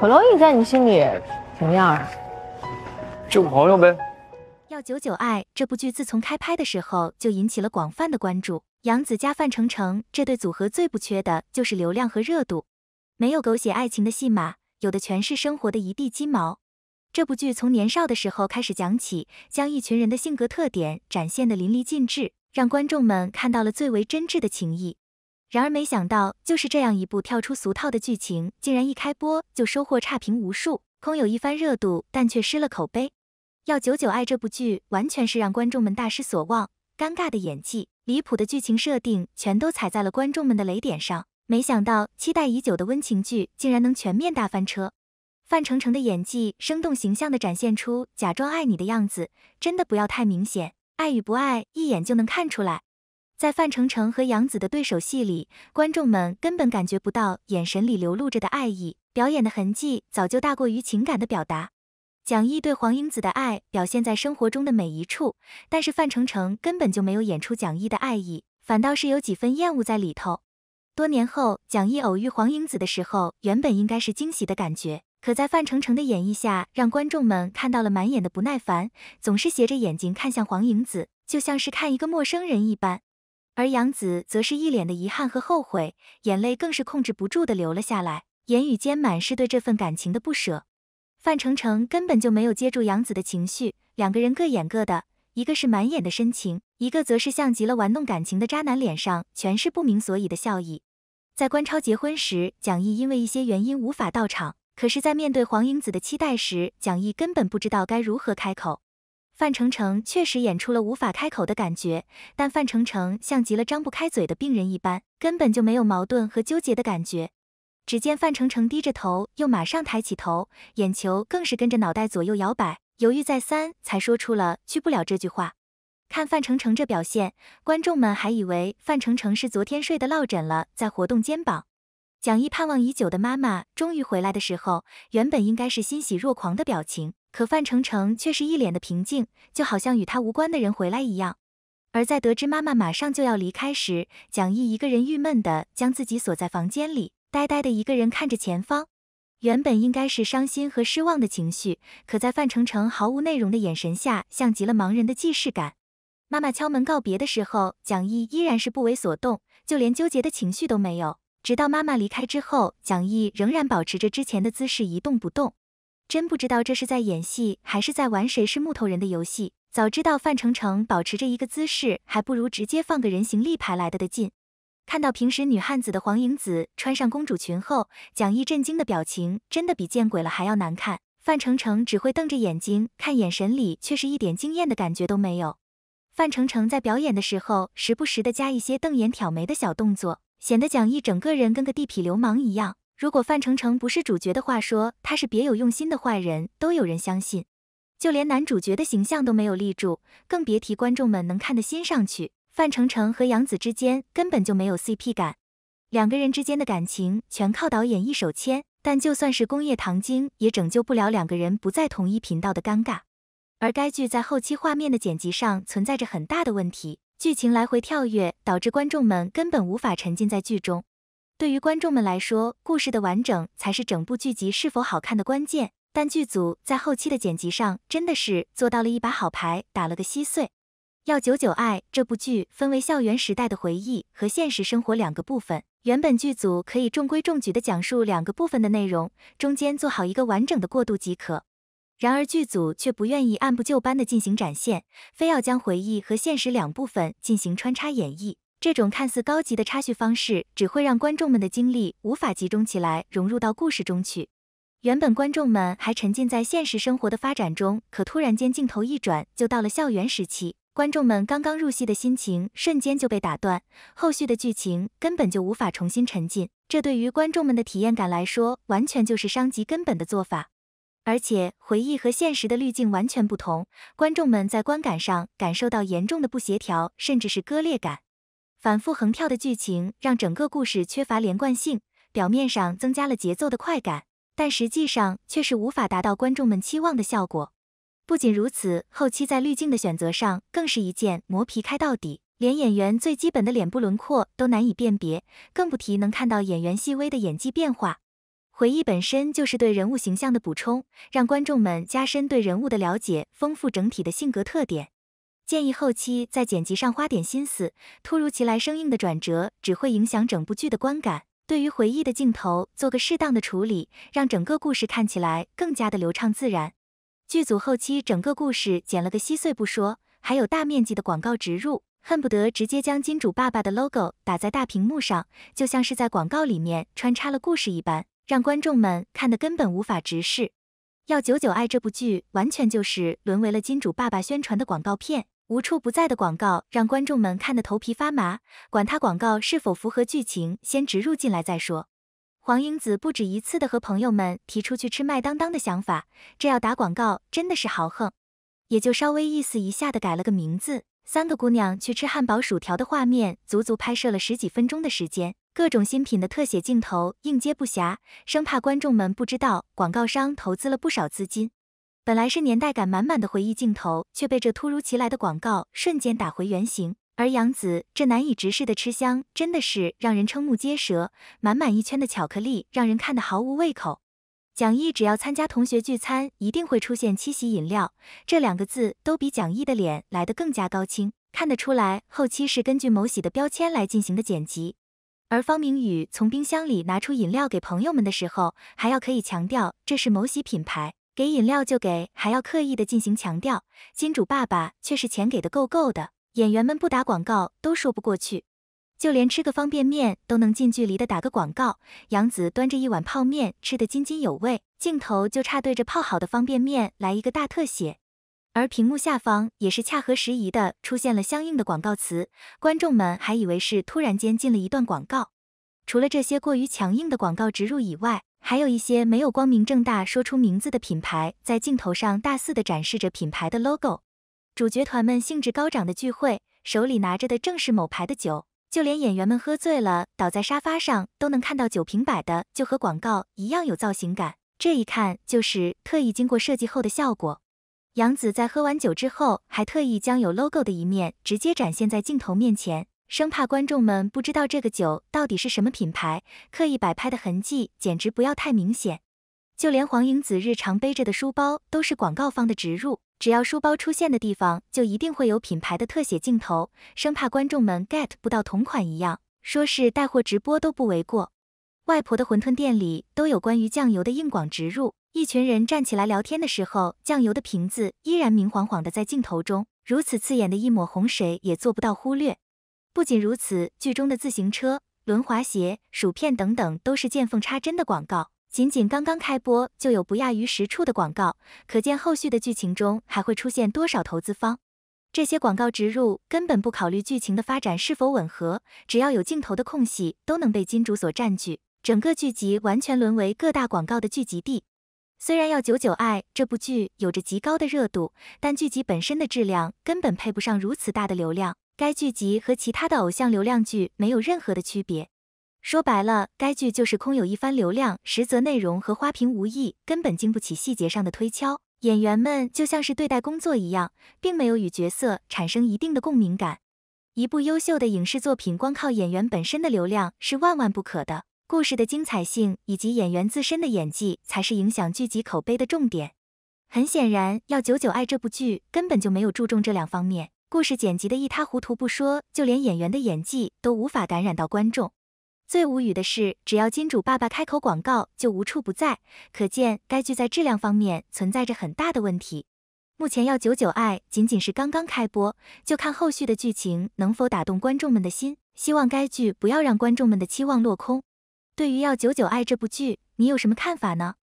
可洛伊在你心里什么样啊？就朋友呗。要久久爱这部剧，自从开拍的时候就引起了广泛的关注。杨紫加范丞丞这对组合最不缺的就是流量和热度。没有狗血爱情的戏码，有的全是生活的一地鸡毛。这部剧从年少的时候开始讲起，将一群人的性格特点展现得淋漓尽致，让观众们看到了最为真挚的情谊。然而没想到，就是这样一部跳出俗套的剧情，竟然一开播就收获差评无数，空有一番热度，但却失了口碑。要久久爱这部剧，完全是让观众们大失所望，尴尬的演技、离谱的剧情设定，全都踩在了观众们的雷点上。没想到期待已久的温情剧，竟然能全面大翻车。范丞丞的演技生动形象地展现出假装爱你的样子，真的不要太明显，爱与不爱一眼就能看出来。在范丞丞和杨紫的对手戏里，观众们根本感觉不到眼神里流露着的爱意，表演的痕迹早就大过于情感的表达。蒋毅对黄英子的爱表现在生活中的每一处，但是范丞丞根本就没有演出蒋毅的爱意，反倒是有几分厌恶在里头。多年后，蒋毅偶遇黄英子的时候，原本应该是惊喜的感觉，可在范丞丞的演绎下，让观众们看到了满眼的不耐烦，总是斜着眼睛看向黄英子，就像是看一个陌生人一般。而杨子则是一脸的遗憾和后悔，眼泪更是控制不住的流了下来，言语间满是对这份感情的不舍。范丞丞根本就没有接住杨子的情绪，两个人各演各的，一个是满眼的深情，一个则是像极了玩弄感情的渣男，脸上全是不明所以的笑意。在关超结婚时，蒋毅因为一些原因无法到场，可是，在面对黄英子的期待时，蒋毅根本不知道该如何开口。范丞丞确实演出了无法开口的感觉，但范丞丞像极了张不开嘴的病人一般，根本就没有矛盾和纠结的感觉。只见范丞丞低着头，又马上抬起头，眼球更是跟着脑袋左右摇摆，犹豫再三才说出了去不了这句话。看范丞丞这表现，观众们还以为范丞丞是昨天睡得落枕了，在活动肩膀。蒋毅盼望已久的妈妈终于回来的时候，原本应该是欣喜若狂的表情。可范丞丞却是一脸的平静，就好像与他无关的人回来一样。而在得知妈妈马上就要离开时，蒋毅一个人郁闷的将自己锁在房间里，呆呆的一个人看着前方。原本应该是伤心和失望的情绪，可在范丞丞毫无内容的眼神下，像极了盲人的既视感。妈妈敲门告别的时候，蒋毅依然是不为所动，就连纠结的情绪都没有。直到妈妈离开之后，蒋毅仍然保持着之前的姿势一动不动。真不知道这是在演戏还是在玩谁是木头人的游戏。早知道范丞丞保持着一个姿势，还不如直接放个人形立牌来的的劲。看到平时女汉子的黄颖子穿上公主裙后，蒋毅震惊的表情真的比见鬼了还要难看。范丞丞只会瞪着眼睛看，眼神里却是一点惊艳的感觉都没有。范丞丞在表演的时候，时不时的加一些瞪眼挑眉的小动作，显得蒋毅整个人跟个地痞流氓一样。如果范丞丞不是主角的话，说他是别有用心的坏人，都有人相信，就连男主角的形象都没有立住，更别提观众们能看得心上去。范丞丞和杨紫之间根本就没有 CP 感，两个人之间的感情全靠导演一手牵，但就算是工业糖精也拯救不了两个人不在同一频道的尴尬。而该剧在后期画面的剪辑上存在着很大的问题，剧情来回跳跃，导致观众们根本无法沉浸在剧中。对于观众们来说，故事的完整才是整部剧集是否好看的关键。但剧组在后期的剪辑上真的是做到了一把好牌打了个稀碎。要久久爱这部剧分为校园时代的回忆和现实生活两个部分，原本剧组可以中规中矩地讲述两个部分的内容，中间做好一个完整的过渡即可。然而剧组却不愿意按部就班地进行展现，非要将回忆和现实两部分进行穿插演绎。这种看似高级的插叙方式，只会让观众们的精力无法集中起来，融入到故事中去。原本观众们还沉浸在现实生活的发展中，可突然间镜头一转，就到了校园时期，观众们刚刚入戏的心情瞬间就被打断，后续的剧情根本就无法重新沉浸。这对于观众们的体验感来说，完全就是伤及根本的做法。而且回忆和现实的滤镜完全不同，观众们在观感上感受到严重的不协调，甚至是割裂感。反复横跳的剧情让整个故事缺乏连贯性，表面上增加了节奏的快感，但实际上却是无法达到观众们期望的效果。不仅如此，后期在滤镜的选择上更是一件磨皮开到底，连演员最基本的脸部轮廓都难以辨别，更不提能看到演员细微的演技变化。回忆本身就是对人物形象的补充，让观众们加深对人物的了解，丰富整体的性格特点。建议后期在剪辑上花点心思，突如其来生硬的转折只会影响整部剧的观感。对于回忆的镜头，做个适当的处理，让整个故事看起来更加的流畅自然。剧组后期整个故事剪了个稀碎不说，还有大面积的广告植入，恨不得直接将金主爸爸的 logo 打在大屏幕上，就像是在广告里面穿插了故事一般，让观众们看得根本无法直视。要久久爱这部剧完全就是沦为了金主爸爸宣传的广告片。无处不在的广告让观众们看得头皮发麻，管它广告是否符合剧情，先植入进来再说。黄英子不止一次的和朋友们提出去吃麦当当的想法，这要打广告真的是豪横，也就稍微意思一下的改了个名字。三个姑娘去吃汉堡薯条的画面足足拍摄了十几分钟的时间，各种新品的特写镜头应接不暇，生怕观众们不知道广告商投资了不少资金。本来是年代感满满的回忆镜头，却被这突如其来的广告瞬间打回原形。而杨子这难以直视的吃香，真的是让人瞠目结舌。满满一圈的巧克力，让人看得毫无胃口。蒋毅只要参加同学聚餐，一定会出现“七喜饮料”这两个字，都比蒋毅的脸来的更加高清。看得出来，后期是根据某喜的标签来进行的剪辑。而方明宇从冰箱里拿出饮料给朋友们的时候，还要可以强调这是某喜品牌。给饮料就给，还要刻意的进行强调。金主爸爸却是钱给的够够的，演员们不打广告都说不过去。就连吃个方便面都能近距离的打个广告。杨子端着一碗泡面吃得津津有味，镜头就差对着泡好的方便面来一个大特写。而屏幕下方也是恰合时宜的出现了相应的广告词，观众们还以为是突然间进了一段广告。除了这些过于强硬的广告植入以外，还有一些没有光明正大说出名字的品牌，在镜头上大肆的展示着品牌的 logo。主角团们兴致高涨的聚会，手里拿着的正是某牌的酒，就连演员们喝醉了倒在沙发上，都能看到酒瓶摆的就和广告一样有造型感，这一看就是特意经过设计后的效果。杨子在喝完酒之后，还特意将有 logo 的一面直接展现在镜头面前。生怕观众们不知道这个酒到底是什么品牌，刻意摆拍的痕迹简直不要太明显。就连黄英子日常背着的书包都是广告方的植入，只要书包出现的地方，就一定会有品牌的特写镜头，生怕观众们 get 不到同款一样，说是带货直播都不为过。外婆的馄饨店里都有关于酱油的硬广植入，一群人站起来聊天的时候，酱油的瓶子依然明晃晃的在镜头中，如此刺眼的一抹红，谁也做不到忽略。不仅如此，剧中的自行车、轮滑鞋、薯片等等都是见缝插针的广告。仅仅刚刚开播就有不亚于十处的广告，可见后续的剧情中还会出现多少投资方。这些广告植入根本不考虑剧情的发展是否吻合，只要有镜头的空隙都能被金主所占据，整个剧集完全沦为各大广告的聚集地。虽然要久久爱这部剧有着极高的热度，但剧集本身的质量根本配不上如此大的流量。该剧集和其他的偶像流量剧没有任何的区别，说白了，该剧就是空有一番流量，实则内容和花瓶无异，根本经不起细节上的推敲。演员们就像是对待工作一样，并没有与角色产生一定的共鸣感。一部优秀的影视作品，光靠演员本身的流量是万万不可的，故事的精彩性以及演员自身的演技才是影响剧集口碑的重点。很显然，《要久久爱》这部剧根本就没有注重这两方面。故事剪辑的一塌糊涂不说，就连演员的演技都无法感染到观众。最无语的是，只要金主爸爸开口广告，就无处不在，可见该剧在质量方面存在着很大的问题。目前要九九爱仅仅是刚刚开播，就看后续的剧情能否打动观众们的心。希望该剧不要让观众们的期望落空。对于要九九爱这部剧，你有什么看法呢？